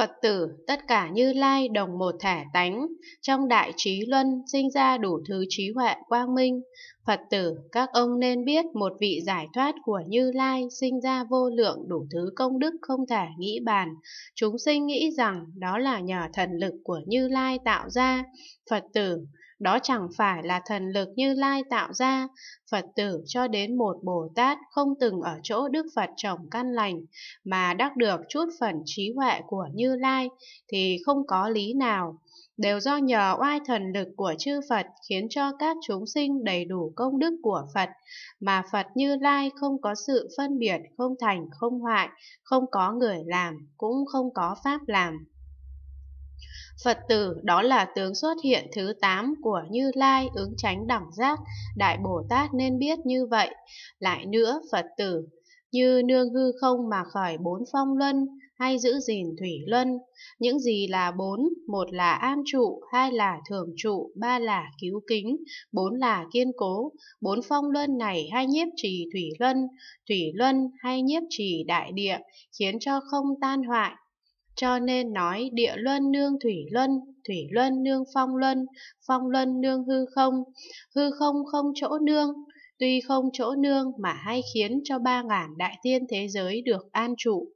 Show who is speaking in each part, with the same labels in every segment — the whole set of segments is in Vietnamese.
Speaker 1: Phật tử tất cả như lai đồng một thể tánh, trong đại trí luân sinh ra đủ thứ trí huệ quang minh. Phật tử các ông nên biết một vị giải thoát của như lai sinh ra vô lượng đủ thứ công đức không thể nghĩ bàn. Chúng sinh nghĩ rằng đó là nhờ thần lực của như lai tạo ra. Phật tử đó chẳng phải là thần lực như Lai tạo ra, Phật tử cho đến một Bồ Tát không từng ở chỗ Đức Phật trồng căn lành, mà đắc được chút phần trí huệ của Như Lai, thì không có lý nào đều do nhờ oai thần lực của chư Phật khiến cho các chúng sinh đầy đủ công đức của Phật, mà Phật như Lai không có sự phân biệt, không thành, không hoại, không có người làm, cũng không có pháp làm. Phật tử đó là tướng xuất hiện thứ 8 của Như Lai ứng tránh đẳng giác, Đại Bồ Tát nên biết như vậy. Lại nữa, Phật tử như nương hư không mà khởi bốn phong luân, hay giữ gìn thủy luân. Những gì là bốn, một là an trụ, hai là thường trụ, ba là cứu kính, bốn là kiên cố. Bốn phong luân này hay nhiếp trì thủy luân, thủy luân hay nhiếp trì đại địa, khiến cho không tan hoại, cho nên nói địa luân nương thủy luân, thủy luân nương phong luân, phong luân nương hư không, hư không không chỗ nương, tuy không chỗ nương mà hay khiến cho ba ngàn đại thiên thế giới được an trụ.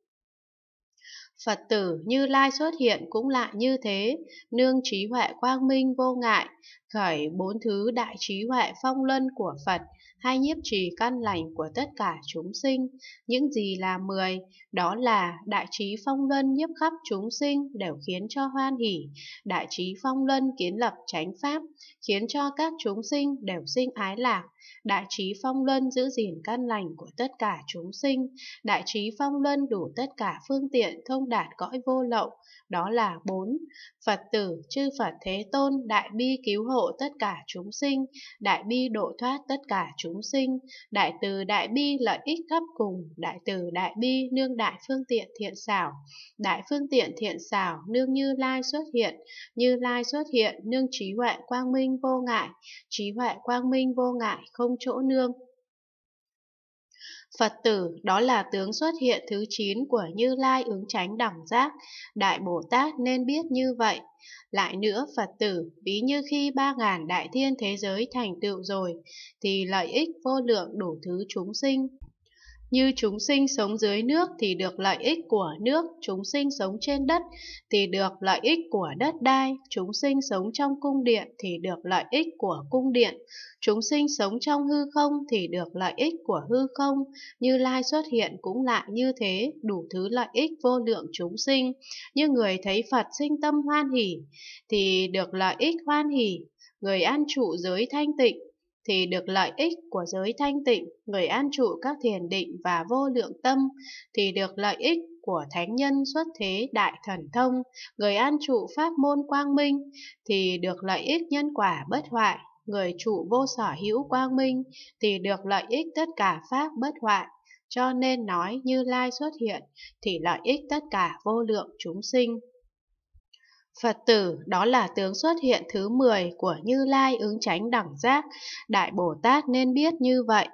Speaker 1: Phật tử Như Lai xuất hiện cũng lại như thế, nương trí huệ quang minh vô ngại, khởi bốn thứ đại trí huệ phong luân của Phật, hay nhiếp trì căn lành của tất cả chúng sinh. Những gì là mười, đó là đại trí phong luân nhiếp khắp chúng sinh đều khiến cho hoan hỷ, đại trí phong luân kiến lập chánh pháp, khiến cho các chúng sinh đều sinh ái lạc, đại trí phong luân giữ gìn căn lành của tất cả chúng sinh, đại trí phong luân đủ tất cả phương tiện thông đạt cõi vô lậu, đó là bốn Phật tử chư Phật Thế Tôn đại bi cứu hộ tất cả chúng sinh, đại bi độ thoát tất cả chúng sinh, đại từ đại bi lợi ích khắp cùng, đại từ đại bi nương đại phương tiện thiện xảo, đại phương tiện thiện xảo nương Như Lai xuất hiện, Như Lai xuất hiện nương trí huệ quang minh vô ngại, trí huệ quang minh vô ngại không chỗ nương. Phật tử đó là tướng xuất hiện thứ 9 của Như Lai ứng tránh đẳng giác, Đại Bồ Tát nên biết như vậy. Lại nữa Phật tử, ví như khi ba ngàn đại thiên thế giới thành tựu rồi, thì lợi ích vô lượng đủ thứ chúng sinh, như chúng sinh sống dưới nước thì được lợi ích của nước, chúng sinh sống trên đất thì được lợi ích của đất đai, chúng sinh sống trong cung điện thì được lợi ích của cung điện, chúng sinh sống trong hư không thì được lợi ích của hư không. Như Lai xuất hiện cũng lại như thế, đủ thứ lợi ích vô lượng chúng sinh. Như người thấy Phật sinh tâm hoan hỷ thì được lợi ích hoan hỷ, người an trụ giới thanh tịnh thì được lợi ích của giới thanh tịnh, người an trụ các thiền định và vô lượng tâm thì được lợi ích của thánh nhân xuất thế đại thần thông, người an trụ pháp môn quang minh thì được lợi ích nhân quả bất hoại, người trụ vô sở hữu quang minh thì được lợi ích tất cả pháp bất hoại. Cho nên nói Như Lai xuất hiện thì lợi ích tất cả vô lượng chúng sinh. Phật tử đó là tướng xuất hiện thứ 10 của Như Lai ứng chánh đẳng giác, Đại Bồ Tát nên biết như vậy.